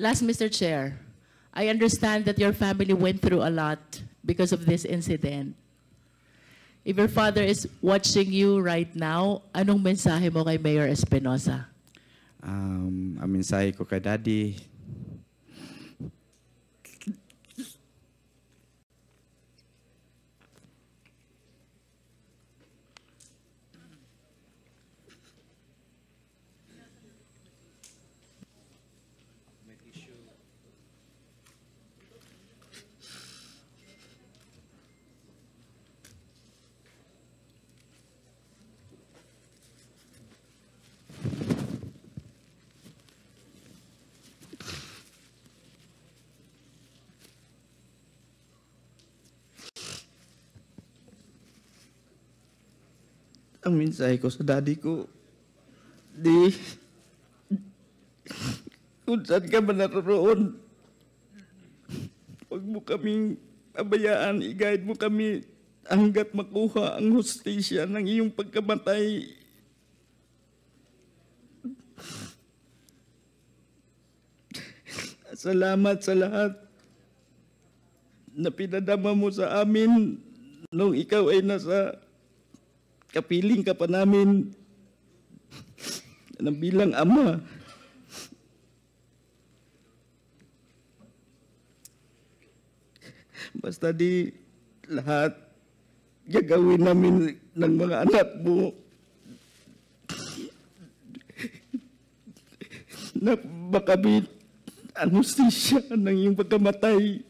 Last, Mr. Chair, I understand that your family went through a lot because of this incident. If your father is watching you right now, anong mensahe mo kay Mayor Espinosa? Um, ang mensahe ko kay Daddy, ang mensahe ko sa daddy ko, di, kung saan ka man naroon, huwag mo kaming abayaan, i-guide mo kami hanggat makuha ang hostisya ng iyong pagkamatay. Salamat sa lahat na pinadama mo sa amin nung ikaw ay nasa kapiling ka pa namin na bilang ama. Basta di lahat gagawin namin ng mga anak mo na makabit ang hustisya ng iyong pagkamatay.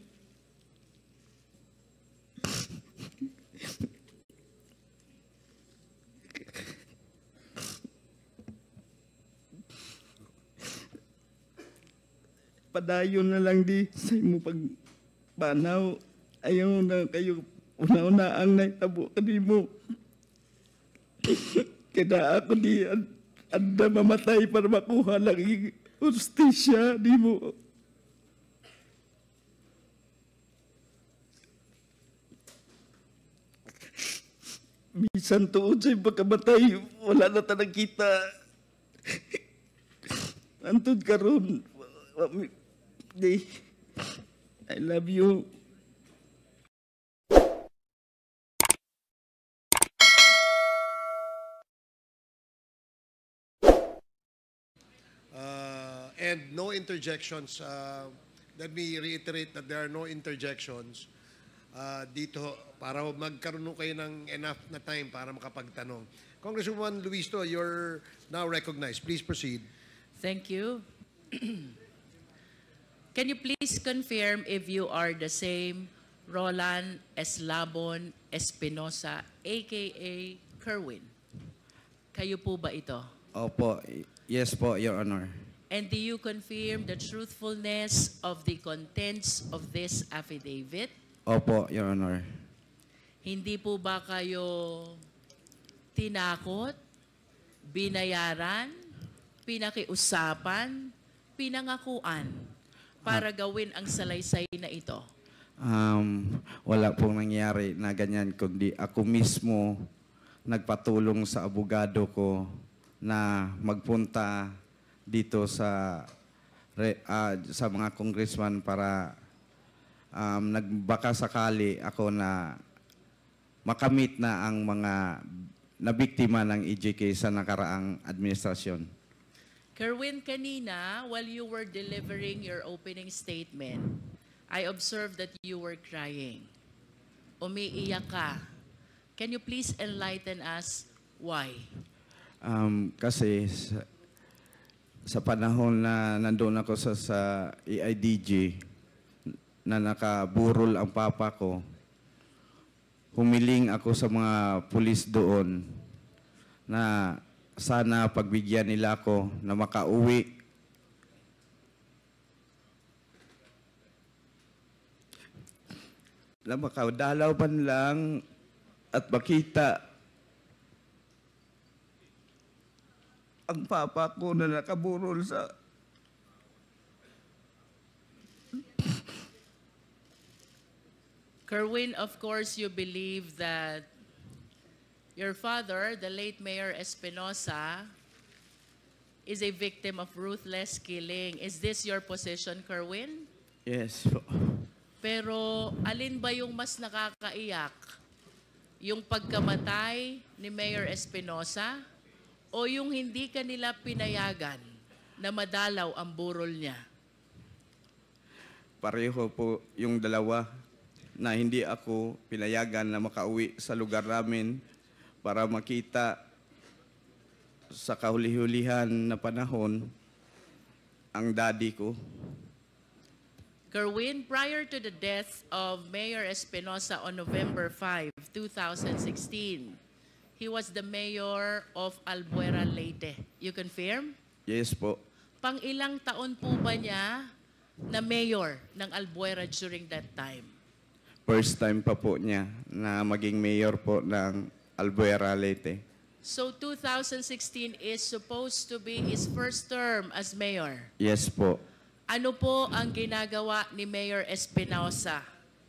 padayon na lang di sa imo pag banaw Ayaw na kayo una-una ang naitabo mo Kada ako di anda mamatay para makuha lang hustisya di mo. Bisan tuon sa'yo pagkamatay, wala na ta kita. Antod karon, birthday. I love you. Uh, and no interjections. Uh, let me reiterate that there are no interjections uh, dito para magkaroon kayo ng enough na time para makapagtanong. Congresswoman Luisto, you're now recognized. Please proceed. Thank you. Can you please confirm if you are the same Roland Eslabon Espinosa, a.k.a. Kerwin? Kayo po ba ito? Opo. Yes po, Your Honor. And do you confirm the truthfulness of the contents of this affidavit? Opo, Your Honor. Hindi po ba kayo tinakot, binayaran, pinakiusapan, pinangakuan para gawin ang salaysay na ito? Um, wala pong nangyari na ganyan, kundi ako mismo nagpatulong sa abogado ko na magpunta dito sa uh, sa mga congressman para um, nagbaka sakali ako na makamit na ang mga nabiktima ng EJK sa nakaraang administrasyon. Kerwin, kanina, while you were delivering your opening statement, I observed that you were crying. Umiiyak ka. Can you please enlighten us why? Um, kasi sa, sa panahon na nandoon ako sa, sa EIDG, na nakaburol ang papa ko, humiling ako sa mga pulis doon na sana pagbigyan nila ako na makauwi. Na makadalaw man lang at makita ang papa ko na nakaburol sa Kerwin, of course, you believe that Your father, the late Mayor Espinosa, is a victim of ruthless killing. Is this your position, Kerwin? Yes Pero alin ba yung mas nakakaiyak? Yung pagkamatay ni Mayor Espinosa o yung hindi kanila pinayagan na madalaw ang burol niya? Pareho po yung dalawa na hindi ako pinayagan na makauwi sa lugar namin para makita sa kahuli-hulihan na panahon ang daddy ko. Kerwin, prior to the death of Mayor Espinosa on November 5, 2016, he was the mayor of Albuera Leyte. You confirm? Yes po. Pang ilang taon po ba niya na mayor ng Albuera during that time? First time pa po niya na maging mayor po ng Albuera Leyte. So 2016 is supposed to be his first term as mayor. Yes po. Ano po ang ginagawa ni Mayor Espinosa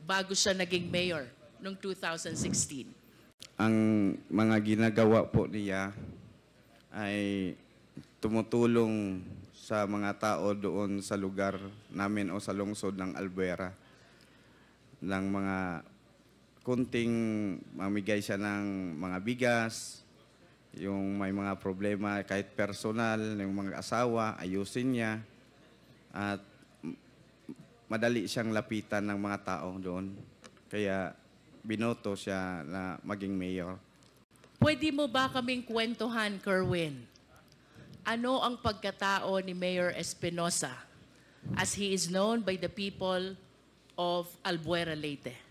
bago siya naging mayor noong 2016? Ang mga ginagawa po niya ay tumutulong sa mga tao doon sa lugar namin o sa lungsod ng Albuera ng mga kunting mamigay siya ng mga bigas, yung may mga problema kahit personal, yung mga asawa, ayusin niya. At madali siyang lapitan ng mga tao doon. Kaya binoto siya na maging mayor. Pwede mo ba kaming kwentuhan, Kerwin? Ano ang pagkatao ni Mayor Espinosa as he is known by the people of Albuera Leyte?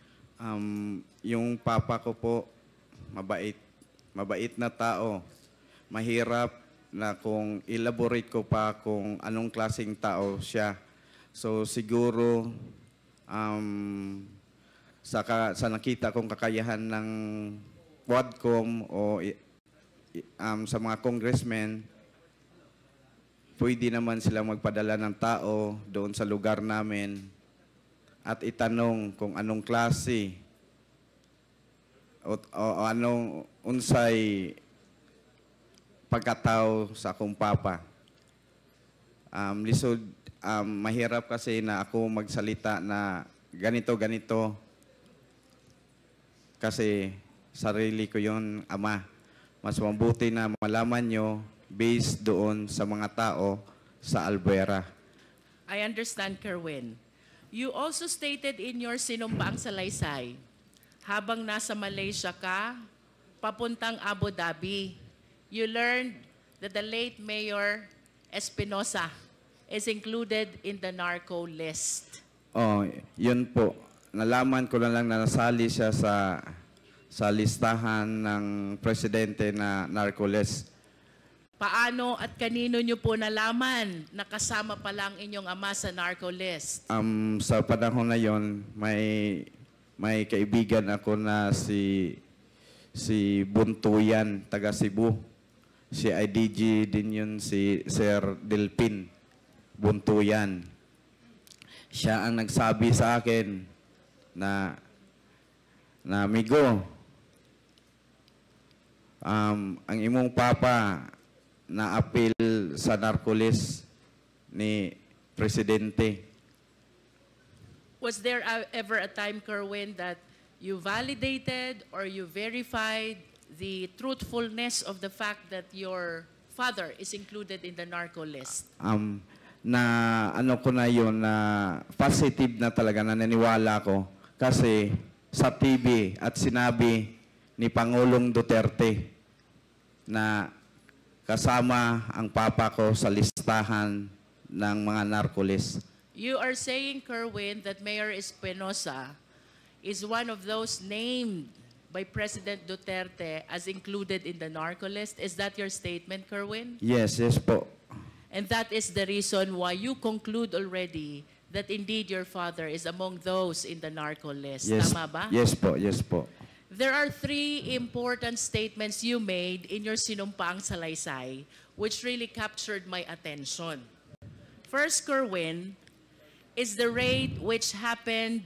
Um, yung papa ko po, mabait. Mabait na tao. Mahirap na kung elaborate ko pa kung anong klaseng tao siya. So siguro um, sa, ka, sa nakita kong kakayahan ng Quadcom o um, sa mga congressmen, pwede naman sila magpadala ng tao doon sa lugar namin at itanong kung anong klase o, o, o anong unsay pagkatao sa akong papa. Um, lisod, um, mahirap kasi na ako magsalita na ganito-ganito kasi sarili ko yon ama. Mas mabuti na malaman nyo based doon sa mga tao sa Albera. I understand, Kerwin. You also stated in your sinumpaang salaysay, habang nasa Malaysia ka, papuntang Abu Dhabi, you learned that the late Mayor Espinosa is included in the narco list. Oh, yun po. Nalaman ko lang lang na nasali siya sa sa listahan ng presidente na narco list. Paano at kanino nyo po nalaman na kasama pa lang inyong ama sa narco list? Um, sa panahon na yon, may, may kaibigan ako na si, si Buntuyan, taga Cebu. Si IDG din yun, si Sir Delpin Buntuyan. Siya ang nagsabi sa akin na, na amigo, um, ang imong papa na appeal sa narcolis ni Presidente. Was there ever a time, Kerwin, that you validated or you verified the truthfulness of the fact that your father is included in the narco list? Um, na ano ko na yon na positive na talaga na naniwala ko kasi sa TV at sinabi ni Pangulong Duterte na kasama ang papa ko sa listahan ng mga narkolis. You are saying, Kerwin, that Mayor Espinosa is one of those named by President Duterte as included in the narco list. Is that your statement, Kerwin? Yes, yes po. And that is the reason why you conclude already that indeed your father is among those in the narco list. Yes, Tama ba? Yes po, yes po. There are three important statements you made in your Sinumpang Salaysay which really captured my attention. First, Kerwin, is the raid which happened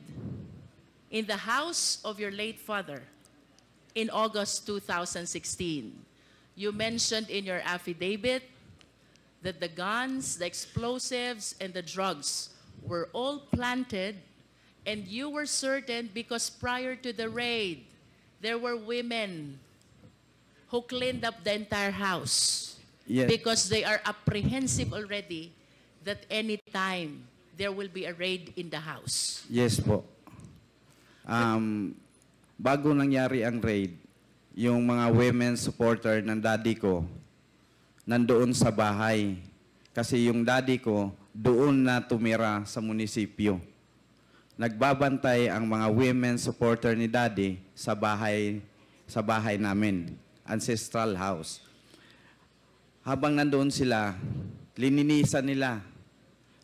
in the house of your late father in August 2016. You mentioned in your affidavit that the guns, the explosives, and the drugs were all planted and you were certain because prior to the raid, there were women who cleaned up the entire house yes. because they are apprehensive already that any time there will be a raid in the house. Yes po. Um, bago nangyari ang raid, yung mga women supporter ng daddy ko nandoon sa bahay. Kasi yung daddy ko doon na tumira sa munisipyo nagbabantay ang mga women supporter ni Daddy sa bahay sa bahay namin, ancestral house. Habang nandoon sila, lininisan nila.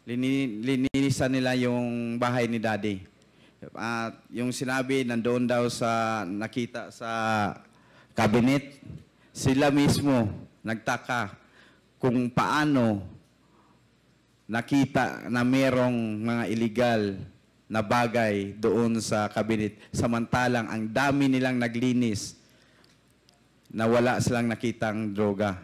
lininisan nila yung bahay ni Daddy. At yung sinabi nandoon daw sa nakita sa cabinet, sila mismo nagtaka kung paano nakita na merong mga illegal na bagay doon sa kabinet. Samantalang ang dami nilang naglinis na wala silang nakitang droga.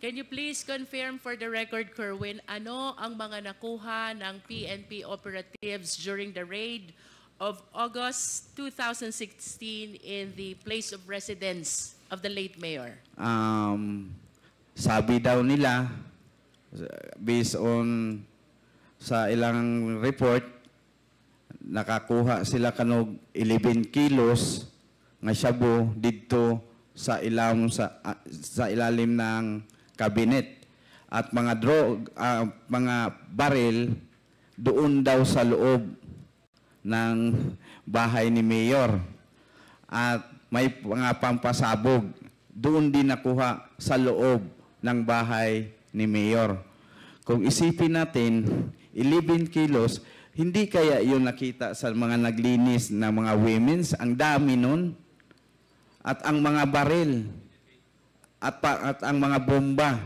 Can you please confirm for the record, Kerwin, ano ang mga nakuha ng PNP operatives during the raid of August 2016 in the place of residence of the late mayor? Um, sabi daw nila, based on sa ilang report, nakakuha sila kanog 11 kilos nga shabu dito sa ilalim sa, ah, sa ilalim ng kabinet at mga drug uh, ah, mga baril doon daw sa loob ng bahay ni mayor at may mga pampasabog doon din nakuha sa loob ng bahay ni mayor kung isipin natin 11 kilos hindi kaya yun nakita sa mga naglinis na mga women's, ang dami nun, at ang mga baril, at, pa, at ang mga bomba.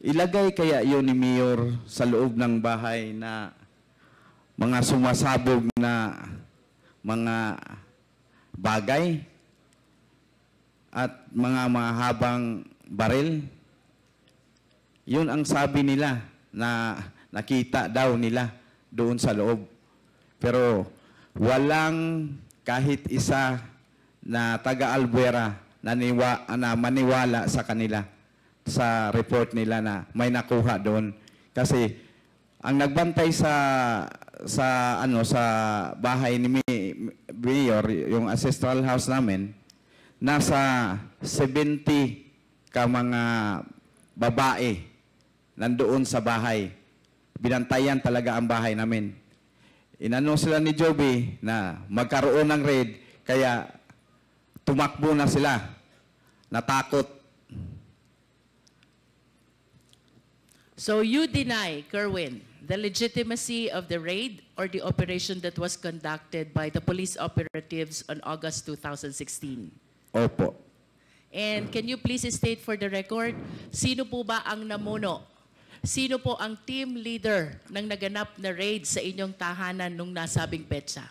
Ilagay kaya yun ni Mayor sa loob ng bahay na mga sumasabog na mga bagay at mga mahabang baril. Yun ang sabi nila na nakita daw nila doon sa loob. Pero walang kahit isa na taga-Albuera na, niwa, na maniwala sa kanila sa report nila na may nakuha doon. Kasi ang nagbantay sa sa ano sa bahay ni Mayor, yung ancestral house namin, nasa 70 ka mga babae nandoon sa bahay binantayan talaga ang bahay namin. Inano sila ni Joby na magkaroon ng raid, kaya tumakbo na sila. Natakot. So you deny, Kerwin, the legitimacy of the raid or the operation that was conducted by the police operatives on August 2016? Opo. And can you please state for the record, sino po ba ang namuno Sino po ang team leader ng naganap na raid sa inyong tahanan nung nasabing petsa?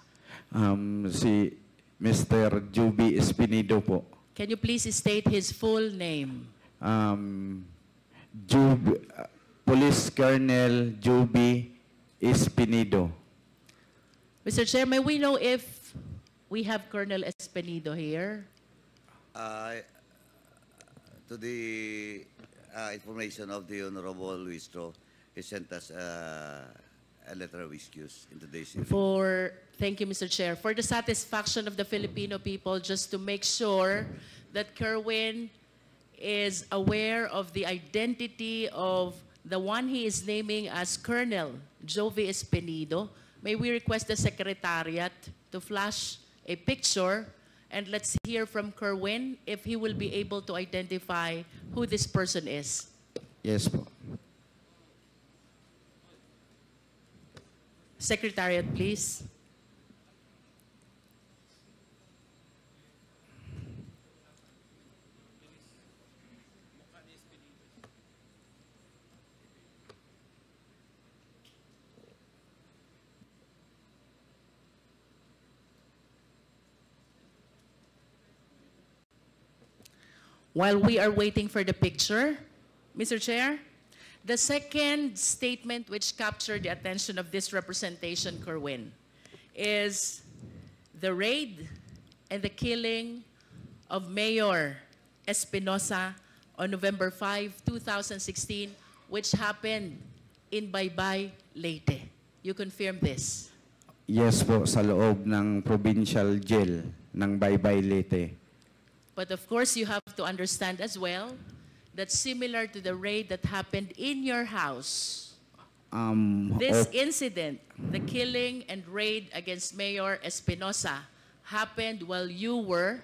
Um, si Mr. Juby Espinido po. Can you please state his full name? Um, Jub, Police Colonel Juby Espinido. Mr. Chair, may we know if we have Colonel Espinido here? Uh, to the uh, information of the Honorable Luistro, he sent us uh, a letter of excuse in today's evening. For, thank you, Mr. Chair. For the satisfaction of the Filipino people, just to make sure that Kerwin is aware of the identity of the one he is naming as Colonel Jovi Espenido, may we request the Secretariat to flash a picture And let's hear from Kerwin if he will be able to identify who this person is. Yes po. Secretariat, please. While we are waiting for the picture, Mr. Chair, the second statement which captured the attention of this representation, Corwin, is the raid and the killing of Mayor Espinosa on November 5, 2016, which happened in Baybay, Leyte. You confirm this? Yes po, sa loob ng provincial jail ng Baybay, Leyte. But of course, you have to understand as well that similar to the raid that happened in your house, um, this oh. incident, the killing and raid against Mayor Espinosa, happened while you were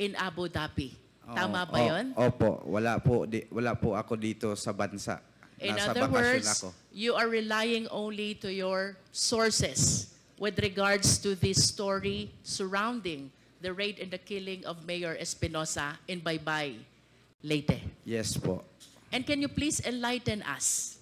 in Abu Dhabi. Oh, Tama ba oh, Opo, wala po, di, wala po ako dito sa bansa. In Nasa other words, ako. you are relying only to your sources with regards to this story surrounding the raid and the killing of Mayor Espinosa in Baybay, Leyte. Yes po. And can you please enlighten us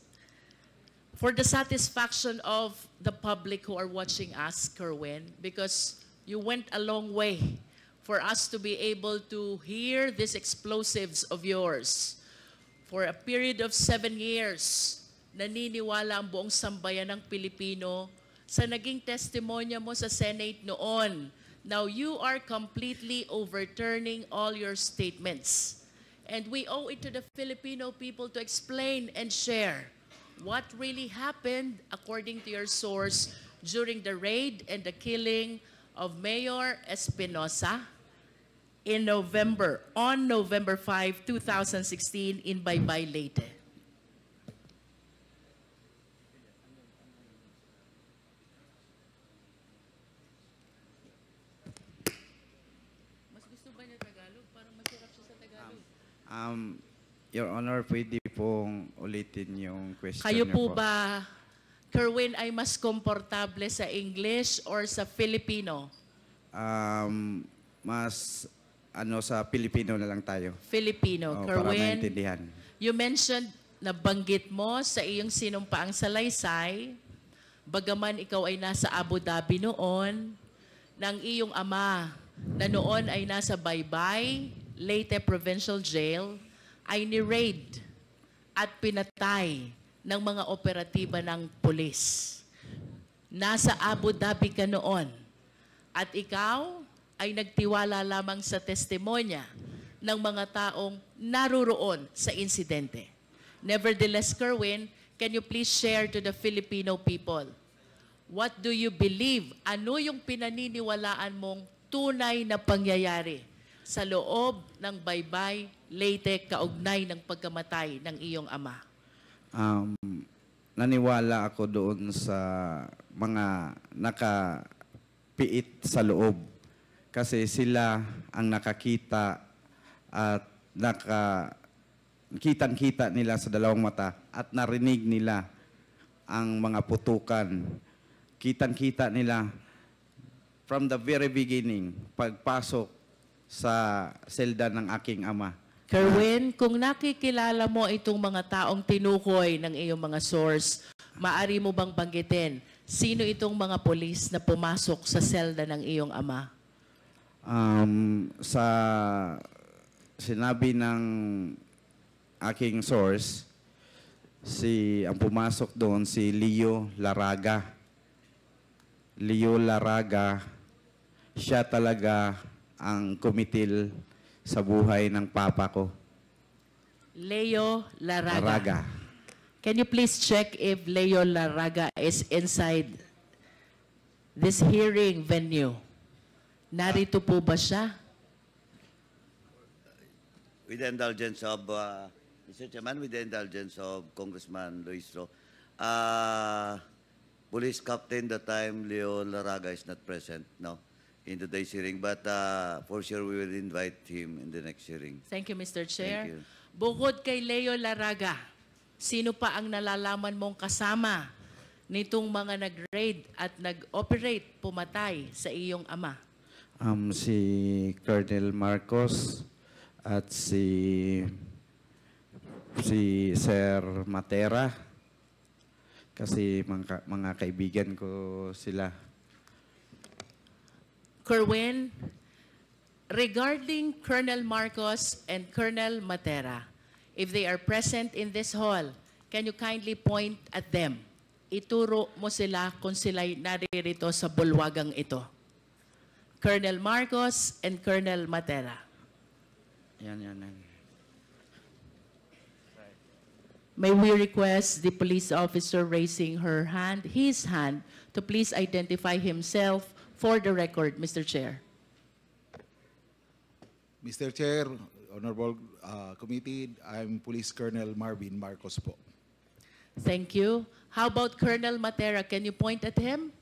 for the satisfaction of the public who are watching us, Kerwin, because you went a long way for us to be able to hear these explosives of yours. For a period of seven years, naniniwala ang buong sambayan ng Pilipino sa naging testimonya mo sa Senate noon Now you are completely overturning all your statements. And we owe it to the Filipino people to explain and share what really happened, according to your source, during the raid and the killing of Mayor Espinosa in November, on November 5, 2016 in Baybay, Leyte. Your Honor, pwede pong ulitin yung question Kayo po, po ba, Kerwin, ay mas komportable sa English or sa Filipino? Um, mas ano sa Filipino na lang tayo. Filipino. Oh, Kerwin, para you mentioned na banggit mo sa iyong sinumpaang salaysay, bagaman ikaw ay nasa Abu Dhabi noon, ng iyong ama na noon ay nasa Baybay, Leyte Provincial Jail, ay ni-raid at pinatay ng mga operatiba ng pulis. Nasa Abu Dhabi ka noon at ikaw ay nagtiwala lamang sa testimonya ng mga taong naroroon sa insidente. Nevertheless, Kerwin, can you please share to the Filipino people? What do you believe? Ano yung pinaniniwalaan mong tunay na pangyayari sa loob ng baybay Leyte kaugnay ng pagkamatay ng iyong ama? Um, naniwala ako doon sa mga nakapiit sa loob kasi sila ang nakakita at naka kitang-kita nila sa dalawang mata at narinig nila ang mga putukan. Kitang-kita nila from the very beginning pagpasok sa selda ng aking ama Kerwin, kung nakikilala mo itong mga taong tinukoy ng iyong mga source, maari mo bang banggitin sino itong mga polis na pumasok sa selda ng iyong ama? Um, sa sinabi ng aking source, si ang pumasok doon si Leo Laraga. Leo Laraga, siya talaga ang kumitil sa buhay ng papa ko. Leo Laraga. Laraga. Can you please check if Leo Laraga is inside this hearing venue? Narito po ba siya? With the indulgence of, uh, Mr. Chairman, with the indulgence of Congressman Luis Ro, uh, Police Captain the time Leo Laraga is not present, no? in today's hearing. But uh, for sure, we will invite him in the next hearing. Thank you, Mr. Chair. Thank you. Bukod kay Leo Laraga, sino pa ang nalalaman mong kasama nitong mga nag-raid at nag-operate pumatay sa iyong ama? Um, si Colonel Marcos at si si Sir Matera kasi mga, mga kaibigan ko sila Kerwin, regarding Colonel Marcos and Colonel Matera, if they are present in this hall, can you kindly point at them? Ituro mo sila kung sila naririto sa bulwagang ito. Colonel Marcos and Colonel Matera. Yan, yan, yan. May we request the police officer raising her hand, his hand, to please identify himself for the record, Mr. Chair. Mr. Chair, Honorable uh, Committee, I'm Police Colonel Marvin Marcos po. Thank you. How about Colonel Matera? Can you point at him?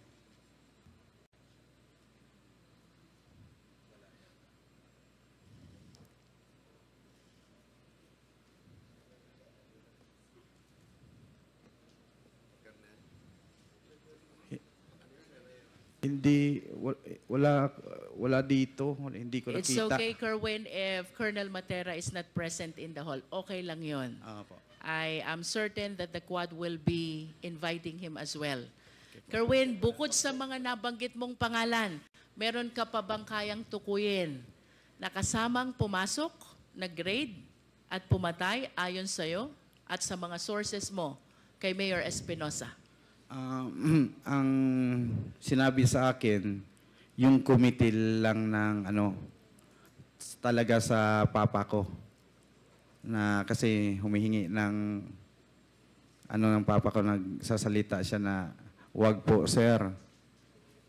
Hindi, wala, wala dito. Hindi ko nakita. It's okay, Kerwin, if Colonel Matera is not present in the hall. Okay lang yun. Opo. Ah, I am certain that the Quad will be inviting him as well. Okay, Kerwin, bukod sa mga nabanggit mong pangalan, meron ka pa bang kayang tukuyin na kasamang pumasok, nag-grade, at pumatay ayon sa iyo at sa mga sources mo kay Mayor Espinosa? uh, ang sinabi sa akin, yung kumitil lang ng ano, talaga sa papa ko. Na kasi humihingi ng ano ng papa ko nagsasalita siya na wag po sir,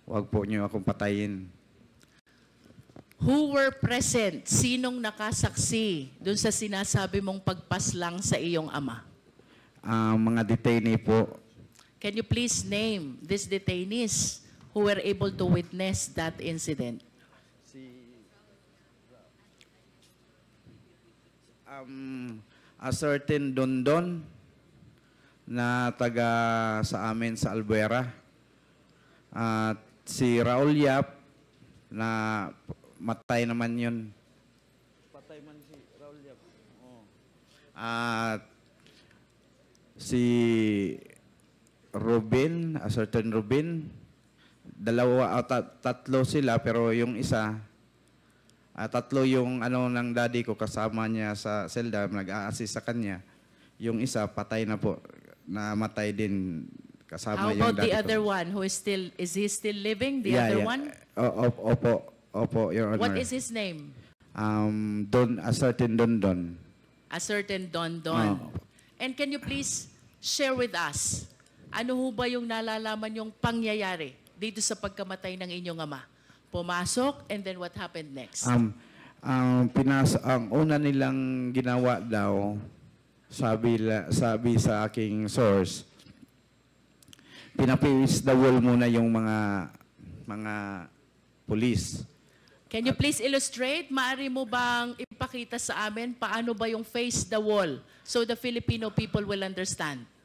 wag po niyo akong patayin. Who were present? Sinong nakasaksi doon sa sinasabi mong pagpaslang sa iyong ama? Uh, mga detainee po Can you please name these detainees who were able to witness that incident? Si, um, a certain Dondon na taga sa amin sa Albuera at si Raul Yap na matay naman yun. Patay man si Raul Yap. Oh. At si Rubin, a certain Rubin. Dalawa, uh, tatlo sila, pero yung isa, uh, tatlo yung ano ng daddy ko kasama niya sa selda, nag aassist sa kanya. Yung isa, patay na po, namatay din kasama How yung about the ko. other one who is still, is he still living, the yeah, other yeah. one? O, op, opo, opo, Your Honor. What is his name? Um, Don, a certain Don Don. A certain Don Don. Oh. And can you please share with us ano ho ba yung nalalaman yung pangyayari dito sa pagkamatay ng inyong ama? Pumasok, and then what happened next? Um, um, pinas ang una nilang ginawa daw, sabi, la, sabi sa aking source, pinapiwis the wall muna yung mga mga police. Can you please illustrate? Maari mo bang ipakita sa amin paano ba yung face the wall so the Filipino people will understand?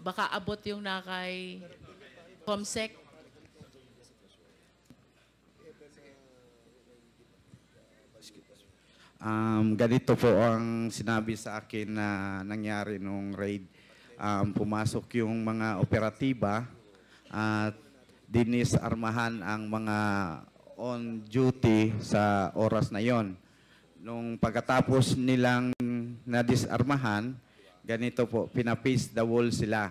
baka abot yung nakay Comsec. Um, ganito po ang sinabi sa akin na nangyari nung raid. Um, pumasok yung mga operatiba at dinis armahan ang mga on duty sa oras na yon. Nung pagkatapos nilang na disarmahan, Ganito po, pinapis the wall sila.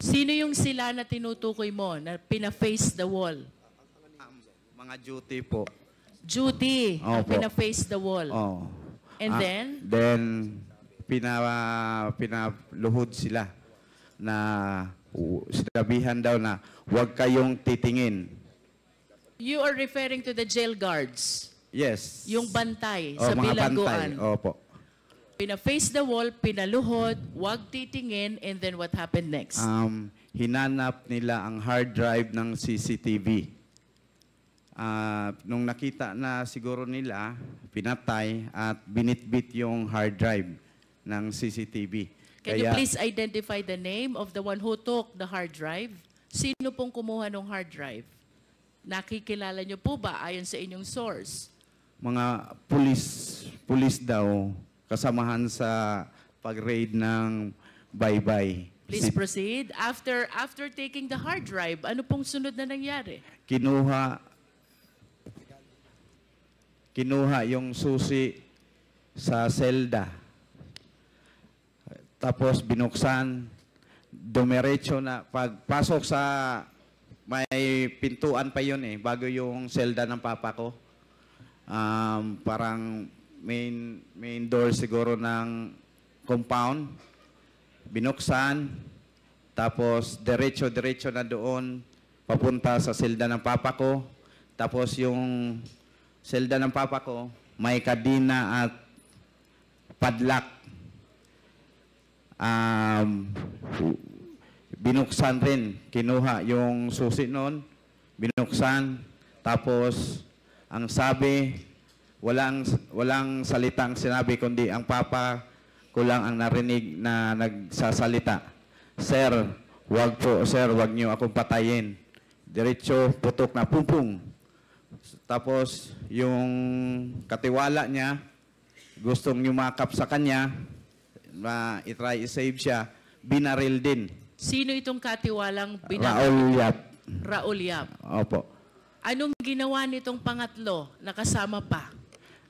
Sino yung sila na tinutukoy mo na pina-face the wall? Mga duty po. Duty oh, ah, na pina-face the wall. Oh. And ah, then? Then, pina, pinaluhod sila na sinabihan daw na huwag kayong titingin. You are referring to the jail guards? Yes. Yung bantay o, oh, sa bilangguan? bilaguan. Bantay. Opo. Pina-face the wall, pinaluhod, huwag titingin, and then what happened next? Um, hinanap nila ang hard drive ng CCTV. Uh, ah, nung nakita na siguro nila, pinatay at binitbit yung hard drive ng CCTV. Can Kaya, you please identify the name of the one who took the hard drive? Sino pong kumuha ng hard drive? Nakikilala niyo po ba ayon sa inyong source? Mga pulis, pulis daw kasamahan sa pag-raid ng bye-bye. Please proceed. After after taking the hard drive, ano pong sunod na nangyari? Kinuha kinuha yung susi sa selda. Tapos binuksan, dumiretso na pagpasok sa may pintuan pa yun eh, bago yung selda ng papa ko. Um, parang main, main door siguro ng compound. Binuksan, tapos diretso-diretso na doon, papunta sa selda ng papa ko. Tapos yung selda ng papa ko, may kadina at padlock um, binuksan rin, kinuha yung susi noon, binuksan, tapos ang sabi, walang, walang salitang sinabi, kundi ang papa ko lang ang narinig na nagsasalita. Sir, wag po, sir, wag niyo akong patayin. Diretso, putok na pumpung. Tapos, yung katiwala niya, gustong yumakap sa kanya, na itry i-save siya, binaril din. Sino itong katiwalang binaril? Raul Yap. Raul Yap. Opo. Anong ginawa nitong pangatlo na kasama pa?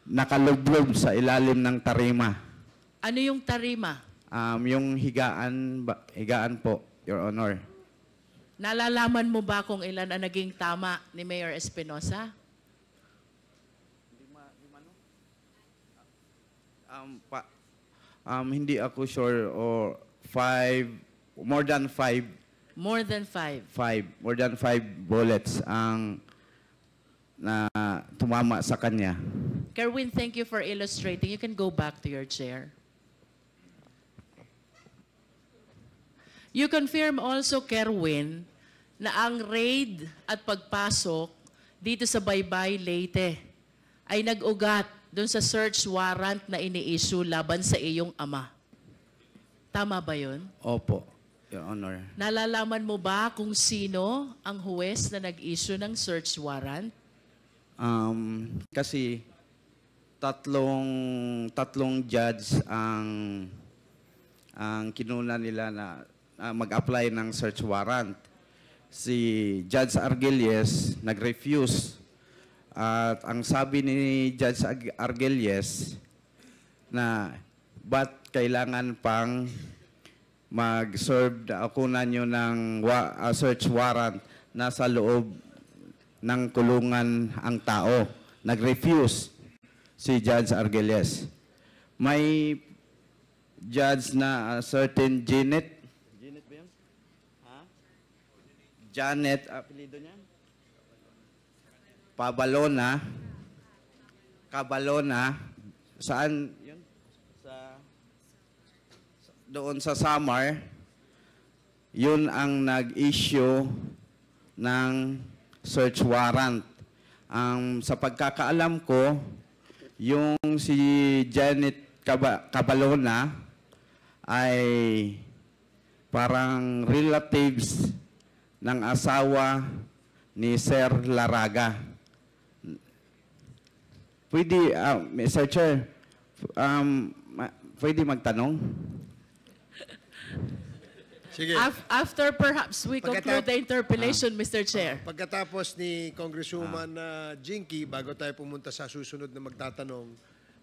Nakalublob sa ilalim ng tarima. Ano yung tarima? Um, yung higaan, higaan po, Your Honor. Nalalaman mo ba kung ilan ang naging tama ni Mayor Espinosa? Um, pa, um, hindi ako sure, or oh, five, more than five. More than five. Five. More than five bullets ang na tumama sa kanya. Kerwin, thank you for illustrating. You can go back to your chair. You confirm also, Kerwin, na ang raid at pagpasok dito sa Baybay Leyte ay nag-ugat doon sa search warrant na ini-issue laban sa iyong ama. Tama ba yun? Opo, Your Honor. Nalalaman mo ba kung sino ang huwes na nag-issue ng search warrant? Um, kasi tatlong tatlong judge ang ang kinuna nila na uh, mag-apply ng search warrant. Si Judge Argelies nag-refuse at ang sabi ni Judge Argelies na ba't kailangan pang mag-serve ako na nyo ng wa, ah, search warrant nasa loob ng kulungan ang tao. Nag-refuse si Judge Argelies. May judge na uh, certain Janet. Janet ba yan? Ha? Janet, apelido niya? Pabalona, Cabalona, saan yun? Sa, doon sa Samar, yun ang nag-issue ng search warrant. Um, sa pagkakaalam ko, yung si Janet Cab ay parang relatives ng asawa ni Sir Laraga. Pwede, uh, ah, Mr. Chair, um, pwede magtanong? Sige. Af- after perhaps we Pagkatap- conclude the interpellation, Mr. Chair. Ah, pagkatapos ni Congresswoman ah. ah. Jinky, bago tayo pumunta sa susunod na magtatanong,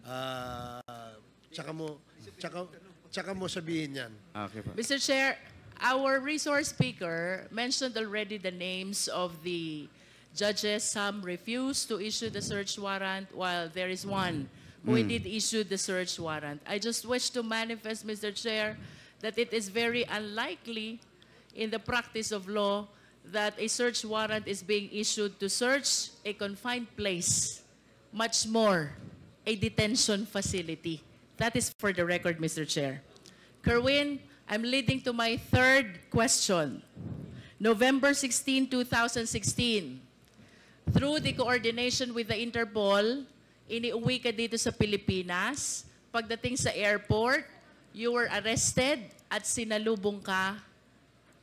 ah, tsaka mo, tsaka, tsaka mo sabihin yan. Okay po. Mr. Chair, our resource speaker mentioned already the names of the Judges, some refused to issue the search warrant, while there is one who mm. did issue the search warrant. I just wish to manifest, Mr. Chair, that it is very unlikely in the practice of law that a search warrant is being issued to search a confined place, much more a detention facility. That is for the record, Mr. Chair. Kerwin, I'm leading to my third question. November 16, 2016, through the coordination with the Interpol, iniuwi ka dito sa Pilipinas. Pagdating sa airport, you were arrested at sinalubong ka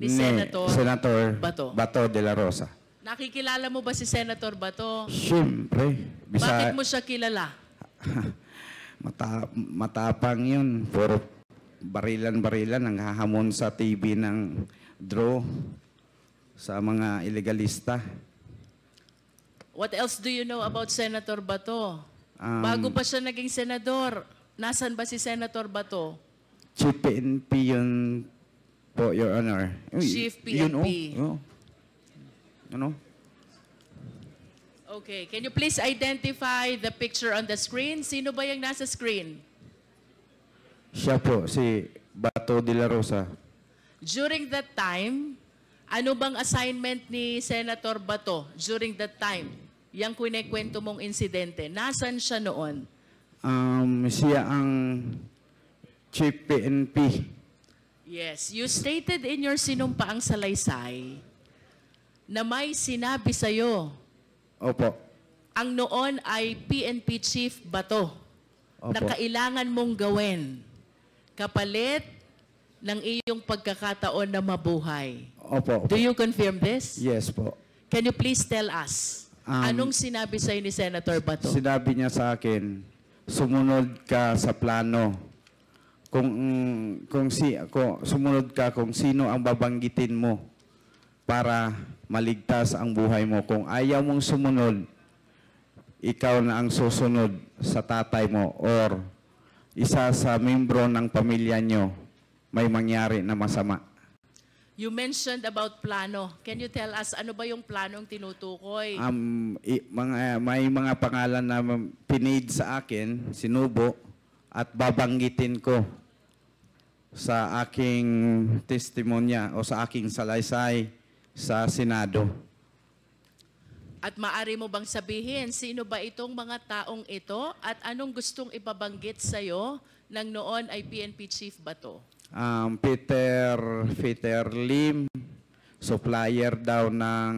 ni nee, Senator, Senator Bato. Bato de la Rosa. Nakikilala mo ba si Senator Bato? Siyempre. Bisa... Bakit mo siya kilala? Mata matapang yun. Puro barilan-barilan ang hahamon sa TV ng draw sa mga illegalista. What else do you know about Senator Bato? Um, Bago pa siya naging senador, nasan ba si Senator Bato? Chief PNP yun po, Your Honor. Chief PNP. Yun, oh, oh. Ano? Okay. Can you please identify the picture on the screen? Sino ba yung nasa screen? Siya po, si Bato de la Rosa. During that time, ano bang assignment ni Senator Bato during that time? Yang kunekwento mong insidente, nasan siya noon? Um, siya ang Chief PNP. Yes, you stated in your sinumpaang salaysay na may sinabi sa iyo. Opo. Ang noon ay PNP Chief Bato Opo. na kailangan mong gawin kapalit ng iyong pagkakataon na mabuhay. Opo. Do you confirm this? Yes po. Can you please tell us? Um, anong sinabi sa ni Senator Bato? Sinabi niya sa akin, sumunod ka sa plano. Kung kung si ako sumunod ka kung sino ang babanggitin mo para maligtas ang buhay mo. Kung ayaw mong sumunod, ikaw na ang susunod sa tatay mo or isa sa membro ng pamilya nyo may mangyari na masama. You mentioned about plano. Can you tell us ano ba yung planong tinutukoy? Um, i- mga, may mga pangalan na pinaid sa akin, sinubo, at babanggitin ko sa aking testimonya o sa aking salaysay sa Senado. At maari mo bang sabihin, sino ba itong mga taong ito at anong gustong ipabanggit sa'yo nang noon ay PNP chief ba to? um, Peter, Peter Lim, supplier daw ng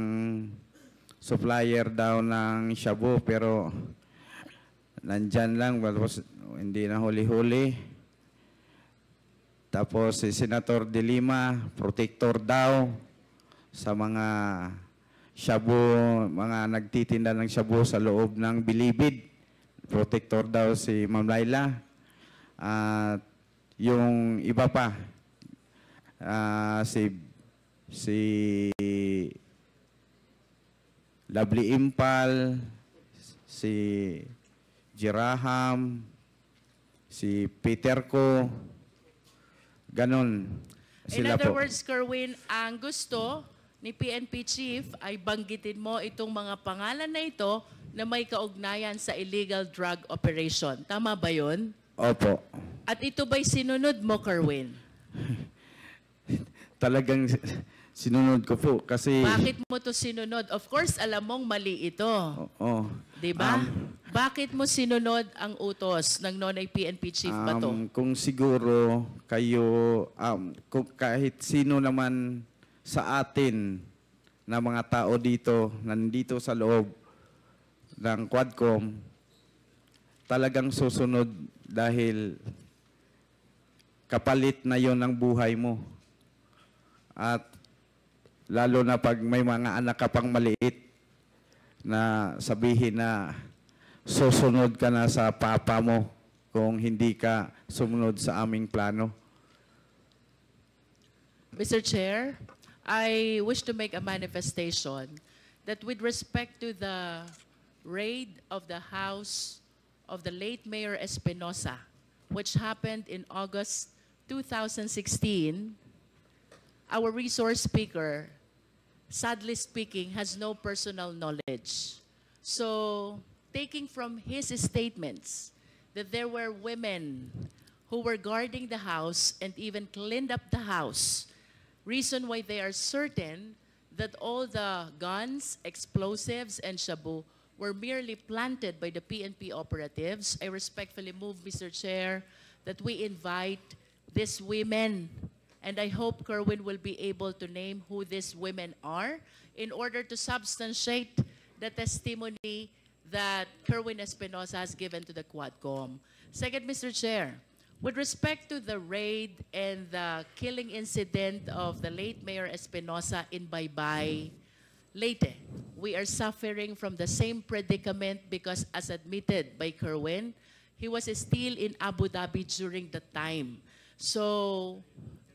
supplier daw ng shabu pero nandyan lang well, was, hindi na huli-huli tapos si Senator De Lima protector daw sa mga shabu mga nagtitinda ng shabu sa loob ng bilibid protector daw si Ma'am Laila at yung iba pa, uh, si, si Lovely Impal, si Jiraham, si Peter Ko, ganon. Sila In other po. words, Kerwin, ang gusto ni PNP Chief ay banggitin mo itong mga pangalan na ito na may kaugnayan sa illegal drug operation. Tama ba yun? Opo. At ito ba'y sinunod mo, Kerwin? Talagang sinunod ko po kasi... Bakit mo to sinunod? Of course, alam mong mali ito. Oo. Di ba? Um, Bakit mo sinunod ang utos ng Nonay PNP Chief um, to? Kung siguro kayo, um, kung kahit sino naman sa atin na mga tao dito, nandito sa loob ng Quadcom, talagang susunod dahil kapalit na yon ang buhay mo. At lalo na pag may mga anak ka pang maliit na sabihin na susunod ka na sa papa mo kung hindi ka sumunod sa aming plano. Mr. Chair, I wish to make a manifestation that with respect to the raid of the House of the late Mayor Espinosa, which happened in August 2016, our resource speaker, sadly speaking, has no personal knowledge. So taking from his statements that there were women who were guarding the house and even cleaned up the house, reason why they are certain that all the guns, explosives, and shabu were merely planted by the PNP operatives, I respectfully move, Mr. Chair, that we invite these women, and I hope Kerwin will be able to name who these women are, in order to substantiate the testimony that Kerwin Espinosa has given to the Quadcom. Second, Mr. Chair, with respect to the raid and the killing incident of the late Mayor Espinosa in Baybay, Later, we are suffering from the same predicament because as admitted by Kerwin, he was still in Abu Dhabi during the time. So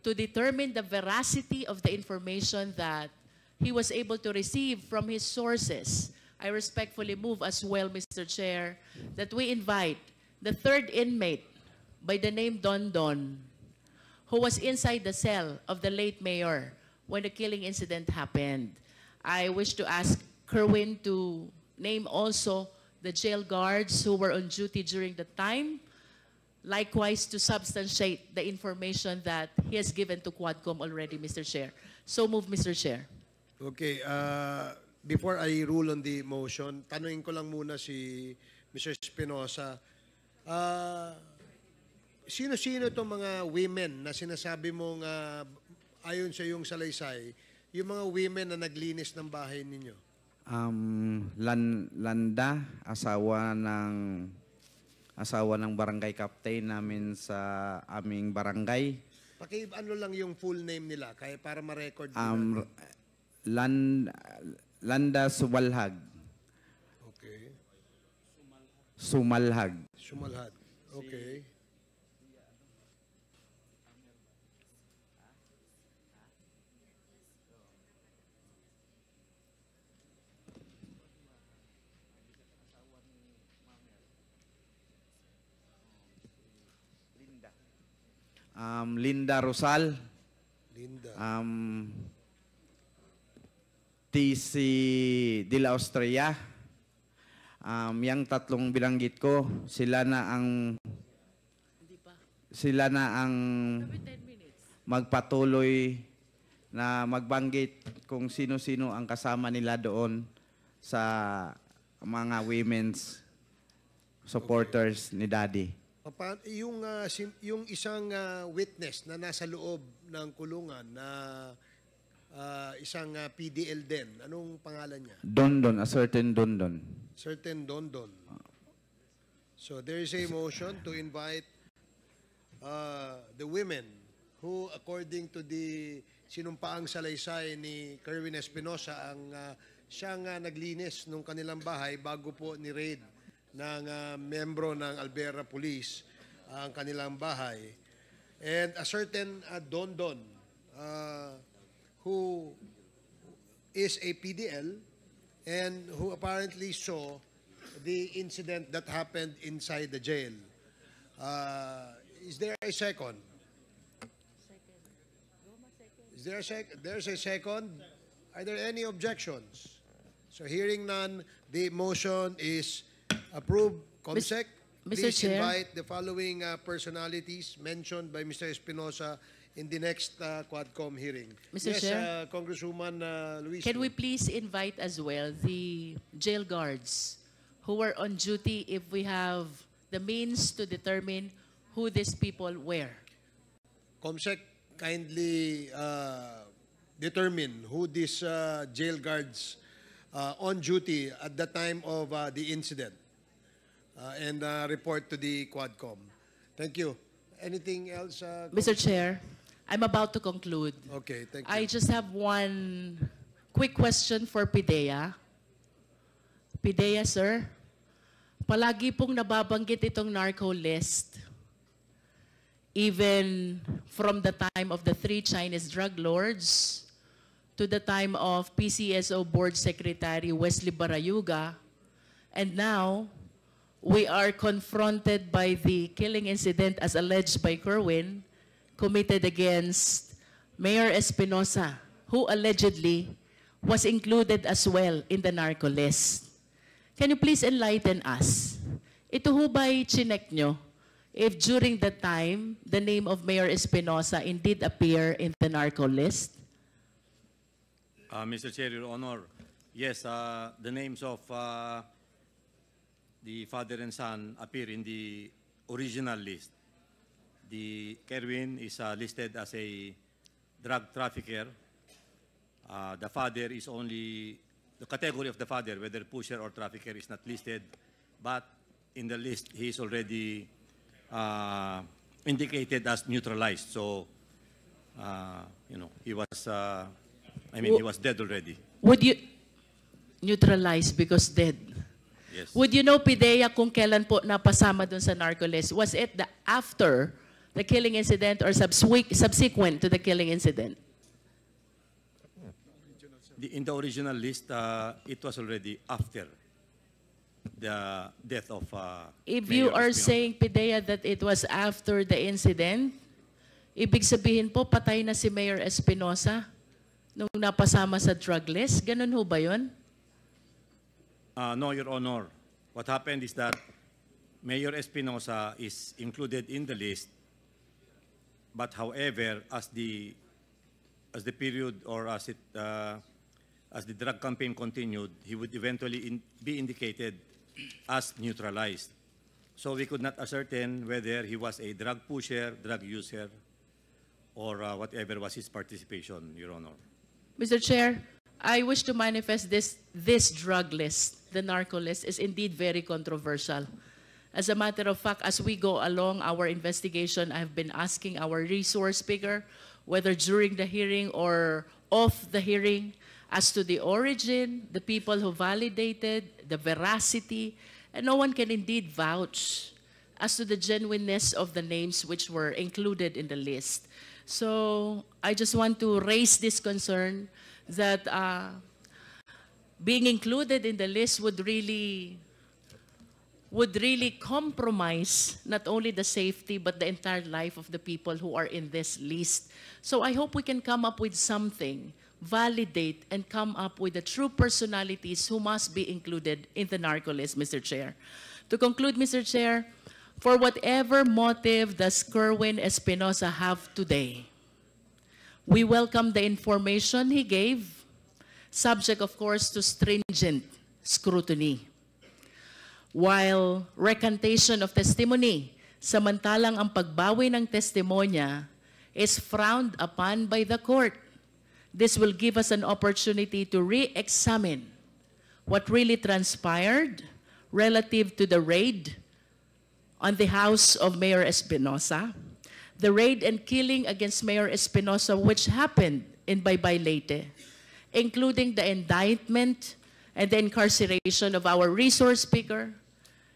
to determine the veracity of the information that he was able to receive from his sources, I respectfully move as well, Mr. Chair, that we invite the third inmate by the name Don Don, who was inside the cell of the late mayor when the killing incident happened. I wish to ask Kerwin to name also the jail guards who were on duty during the time, likewise to substantiate the information that he has given to Quadcom already, Mr. Chair. So move, Mr. Chair. Okay. Uh, before I rule on the motion, tanungin ko lang muna si Mr. Espinosa. Uh, Sino-sino itong mga women na sinasabi mong uh, ayon sa iyong salaysay, yung mga women na naglinis ng bahay ninyo? Um, Lan Landa, asawa ng asawa ng barangay captain namin sa aming barangay. Paki ano lang yung full name nila kaya para ma-record Um, Land, Landa Sumalhag. Okay. Sumalhag. Sumalhag. Okay. um, Linda Rosal, Linda. Um, TC de la Austria. Um, yang tatlong bilanggit ko, sila na ang sila na ang magpatuloy na magbanggit kung sino-sino ang kasama nila doon sa mga women's supporters ni Daddy. Kapag yung uh, yung isang uh, witness na nasa loob ng kulungan na uh, isang uh, PDL din, anong pangalan niya? Dondon, a certain Dondon. Certain Dondon. So there is a motion to invite uh, the women who according to the sinumpaang salaysay ni Kerwin Espinosa ang uh, siyang uh, naglinis nung kanilang bahay bago po ni-raid ng uh, membro ng Albera Police ah, ang kanilang bahay. And a certain uh, Don Don uh, who is a PDL and who apparently saw the incident that happened inside the jail. Uh, is there a second? Is there a sec there's a second? Are there any objections? So hearing none, the motion is Approved. Comsec, Mr. please Chair. invite the following uh, personalities mentioned by Mr. Espinosa in the next uh, Quadcom hearing. Mr. Yes, Chair. uh, Congresswoman uh, Luis. Can we please invite as well the jail guards who are on duty if we have the means to determine who these people were? Comsec, kindly uh, determine who these uh, jail guards uh, on duty at the time of uh, the incident. uh, and uh, report to the Quadcom. Thank you. Anything else? Uh, Mr. Chair, I'm about to conclude. Okay, thank you. I just have one quick question for PIDEA. PIDEA, sir, palagi pong nababanggit itong narco list. Even from the time of the three Chinese drug lords to the time of PCSO Board Secretary Wesley Barayuga, and now we are confronted by the killing incident as alleged by Kerwin committed against Mayor Espinosa, who allegedly was included as well in the narco list. Can you please enlighten us? Ito ho ba'y chinek nyo if during that time, the name of Mayor Espinosa indeed appear in the narco list? Uh, Mr. Chair, Your Honor, yes, uh, the names of uh, the father and son appear in the original list. The Kerwin is uh, listed as a drug trafficker. Uh, the father is only, the category of the father, whether pusher or trafficker, is not listed. But in the list, he is already uh, indicated as neutralized. So, uh, you know, he was, uh, I mean, w he was dead already. Would you neutralize because dead? Yes. Would you know, Pidea, kung kailan po napasama dun sa narco Was it the after the killing incident or subsequent to the killing incident? The, in the original list, uh, it was already after the death of uh, If Mayor you are Espinosa. saying, Pidea, that it was after the incident, ibig sabihin po patay na si Mayor Espinosa nung napasama sa drug list? Ganun ho ba yun? Uh, no, Your Honor. What happened is that Mayor Espinosa is included in the list, but however, as the as the period or as it uh, as the drug campaign continued, he would eventually in, be indicated as neutralized. So we could not ascertain whether he was a drug pusher, drug user, or uh, whatever was his participation, Your Honor. Mr. Chair, I wish to manifest this, this drug list the narco list, is indeed very controversial. As a matter of fact, as we go along our investigation, I have been asking our resource speaker, whether during the hearing or off the hearing, as to the origin, the people who validated, the veracity, and no one can indeed vouch as to the genuineness of the names which were included in the list. So I just want to raise this concern that uh, being included in the list would really would really compromise not only the safety but the entire life of the people who are in this list. So I hope we can come up with something, validate and come up with the true personalities who must be included in the narco list, Mr. Chair. To conclude, Mr. Chair, for whatever motive does Kerwin Espinosa have today, we welcome the information he gave subject, of course, to stringent scrutiny. While recantation of testimony, samantalang ang pagbawi ng testimonya is frowned upon by the court. This will give us an opportunity to re-examine what really transpired relative to the raid on the house of Mayor Espinosa, the raid and killing against Mayor Espinosa which happened in Baybaylate. Leyte including the indictment and the incarceration of our resource speaker,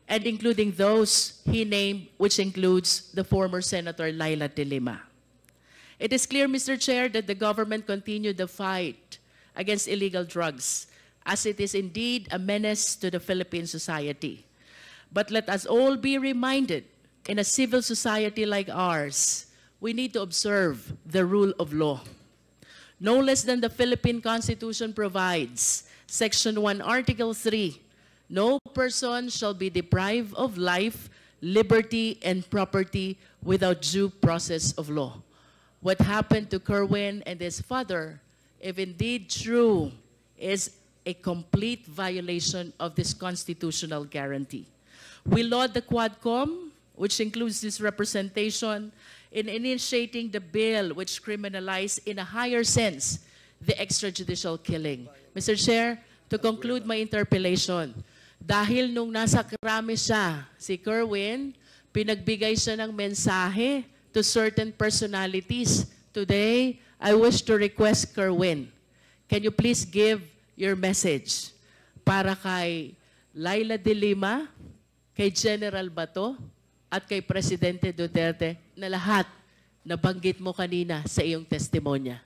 and including those he named, which includes the former Senator Laila de Lima. It is clear, Mr. Chair, that the government continued the fight against illegal drugs, as it is indeed a menace to the Philippine society. But let us all be reminded, in a civil society like ours, we need to observe the rule of law no less than the Philippine Constitution provides. Section 1, Article 3, no person shall be deprived of life, liberty, and property without due process of law. What happened to Kerwin and his father, if indeed true, is a complete violation of this constitutional guarantee. We laud the Quadcom, which includes this representation, in initiating the bill which criminalized in a higher sense the extrajudicial killing. Mr. Chair, to conclude my interpellation, dahil nung nasa krami siya, si Kerwin, pinagbigay siya ng mensahe to certain personalities. Today, I wish to request Kerwin, can you please give your message para kay Laila de Lima, kay General Bato, at kay Presidente Duterte na lahat na banggit mo kanina sa iyong testimonya?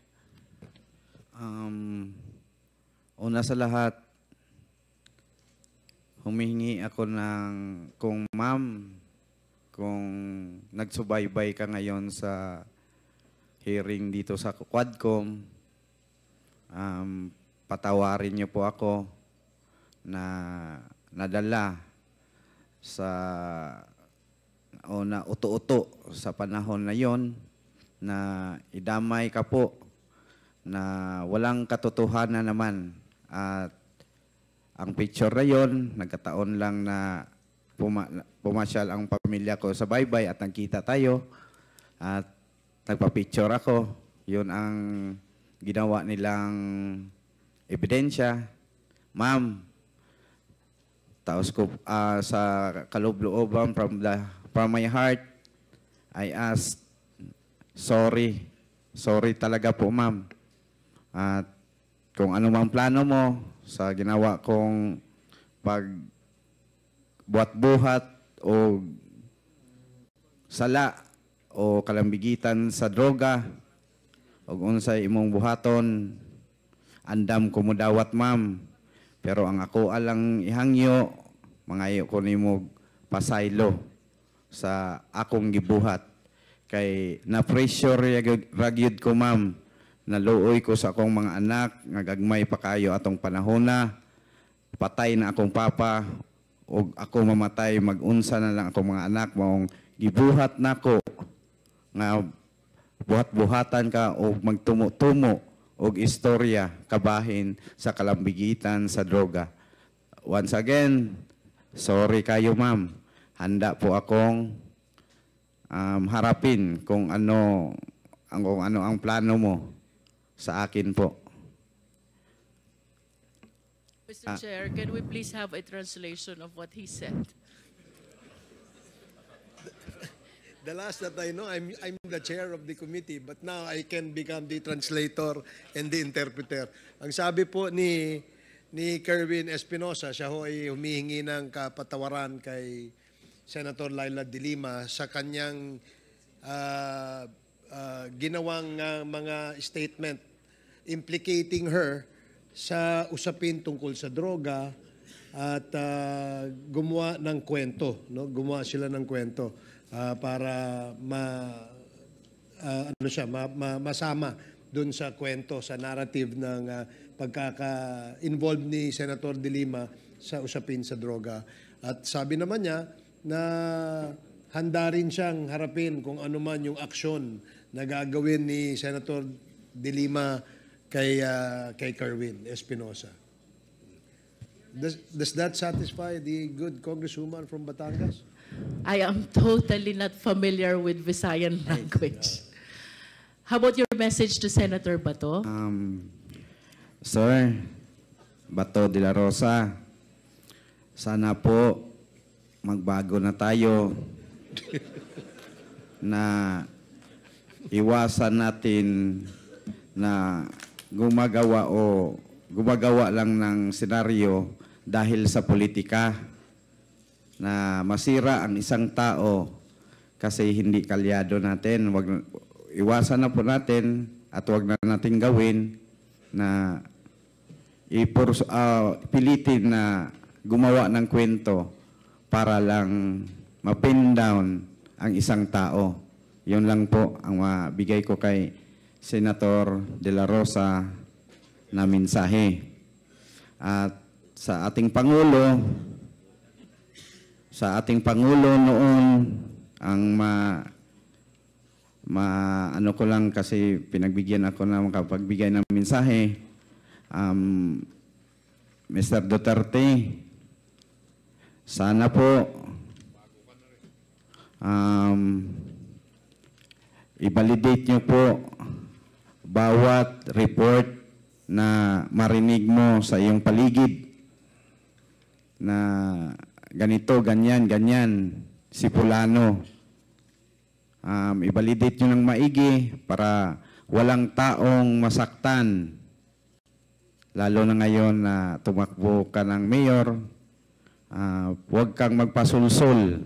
Um, una sa lahat, humihingi ako ng, kung ma'am, kung nagsubaybay ka ngayon sa hearing dito sa Quadcom, um, patawarin niyo po ako na nadala sa o na uto-uto sa panahon na yon na idamay ka po na walang katotohanan naman at ang picture na yon nagkataon lang na puma pumasyal ang pamilya ko sa baybay at nagkita tayo at nagpa-picture ako yun ang ginawa nilang ebidensya ma'am taos ko uh, sa kalobloobam from the From my heart, I ask, sorry. Sorry talaga po, ma'am. At kung ano mang plano mo sa ginawa kong pag buhat-buhat o sala o kalambigitan sa droga o unsay imong buhaton andam ko mo dawat ma'am pero ang ako alang ihangyo mangayo ko nimo pasaylo sa akong gibuhat. Kay na-pressure ragyod ko ma'am, naluoy ko sa akong mga anak, nga gagmay pa kayo atong panahona, patay na akong papa, o ako mamatay, magunsa na lang akong mga anak, maong gibuhat nako nga buhat-buhatan ka o magtumo-tumo og istorya kabahin sa kalambigitan sa droga. Once again, sorry kayo ma'am handa po akong um, harapin kung ano ang kung ano ang plano mo sa akin po. Mr. Ah. Chair, can we please have a translation of what he said? The last that I know, I'm, I'm the chair of the committee, but now I can become the translator and the interpreter. Ang sabi po ni ni Kerwin Espinosa, siya ho ay humihingi ng kapatawaran kay Senator Laila De Lima sa kanyang uh, uh, ginawang uh, mga statement implicating her sa usapin tungkol sa droga at uh, gumawa ng kwento, no? Gumawa sila ng kwento uh, para ma uh, ano siya, ma, ma, masama doon sa kwento, sa narrative ng uh, pagkaka-involved ni Senator De Lima sa usapin sa droga. At sabi naman niya, na handa rin siyang harapin kung ano man yung aksyon na gagawin ni Senator De Lima kay, uh, kay Carwin Espinosa. Does, does that satisfy the good congresswoman from Batangas? I am totally not familiar with Visayan language. How about your message to Senator Bato? Um, sir, Bato de la Rosa, sana po magbago na tayo na iwasan natin na gumagawa o gumagawa lang ng senaryo dahil sa politika na masira ang isang tao kasi hindi kalyado natin. Wag, iwasan na po natin at wag na natin gawin na ipurs, uh, ah, pilitin na gumawa ng kwento para lang mapin down ang isang tao. Yun lang po ang mabigay ko kay Senator De La Rosa na mensahe. At sa ating Pangulo, sa ating Pangulo noon, ang ma, ma ano ko lang kasi pinagbigyan ako na makapagbigay ng mensahe, um, Mr. Duterte, sana po um, i-validate nyo po bawat report na marinig mo sa iyong paligid na ganito, ganyan, ganyan, si Pulano. Um, i-validate nyo ng maigi para walang taong masaktan. Lalo na ngayon na tumakbo ka ng mayor, Uh, huwag kang magpasulsol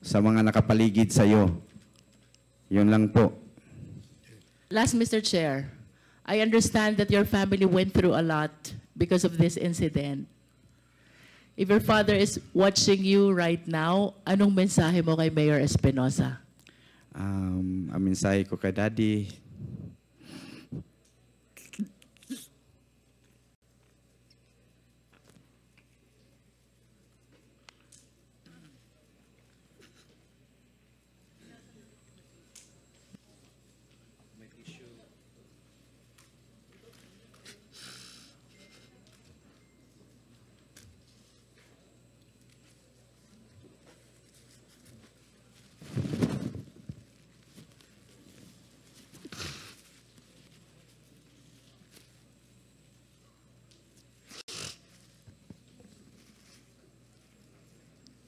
sa mga nakapaligid sa iyo. Yun lang po. Last, Mr. Chair, I understand that your family went through a lot because of this incident. If your father is watching you right now, anong mensahe mo kay Mayor Espinosa? Um, ang mensahe ko kay Daddy,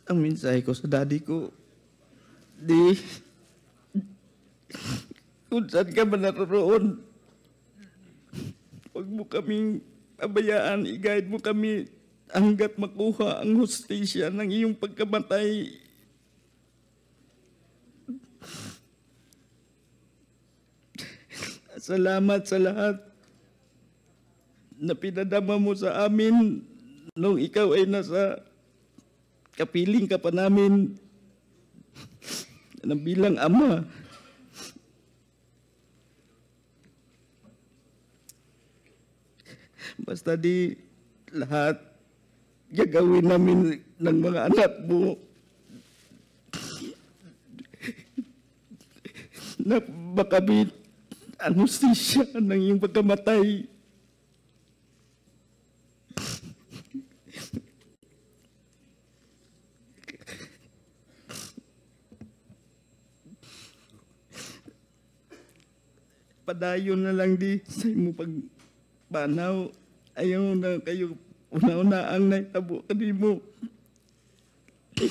ang mensahe ko sa daddy ko, di, kung saan ka ba naroon, huwag mo kaming abayaan, i-guide mo kami hanggat makuha ang hostisya ng iyong pagkamatay. Salamat sa lahat na pinadama mo sa amin nung ikaw ay nasa kapiling ka pa namin na bilang ama. Basta di lahat gagawin namin ng mga anak mo na makabit ang hustisya ng iyong pagkamatay. padayon na lang di sa imo pagbanaw. Ayaw na kayo una-una ang naitabo kanimo.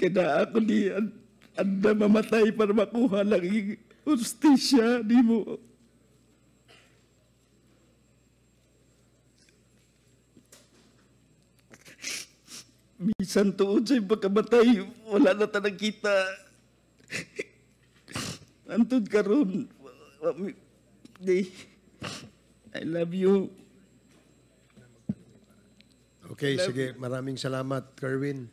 Kada ako di ad, mamatay para makuha lang yung ustisya di mo. Bisan tuod sa'yo pagkamatay, wala na ta kita. Antod karon, birthday. I love you. Okay, love sige. You. Maraming salamat, Kerwin.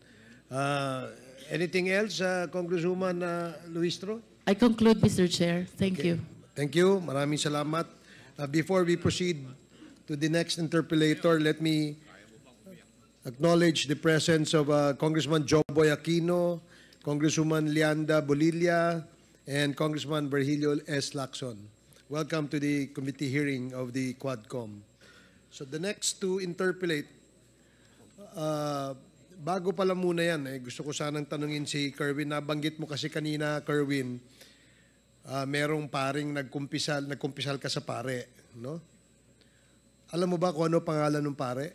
Uh, anything else, uh, Congresswoman uh, Luistro? I conclude, Mr. Chair. Thank okay. you. Thank you. Maraming salamat. Uh, before we proceed to the next interpellator, let me acknowledge the presence of uh, Congressman Joboy Aquino, Congresswoman Lianda Bolilla, and Congressman Virgilio S. Lacson. Welcome to the committee hearing of the Quadcom. So the next to interpolate, uh, bago pala muna yan, eh, gusto ko sanang tanungin si Kerwin. Nabanggit mo kasi kanina, Kerwin, uh, merong paring nagkumpisal, nagkumpisal ka sa pare, no? Alam mo ba kung ano pangalan ng pare?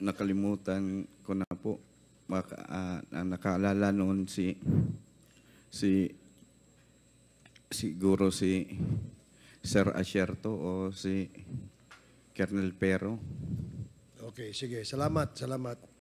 Nakalimutan ko na po. Maka, uh, ah, ah, nakaalala noon si si siguro si Sir Asherto o si Colonel Pero. Okay, sige. Salamat, salamat.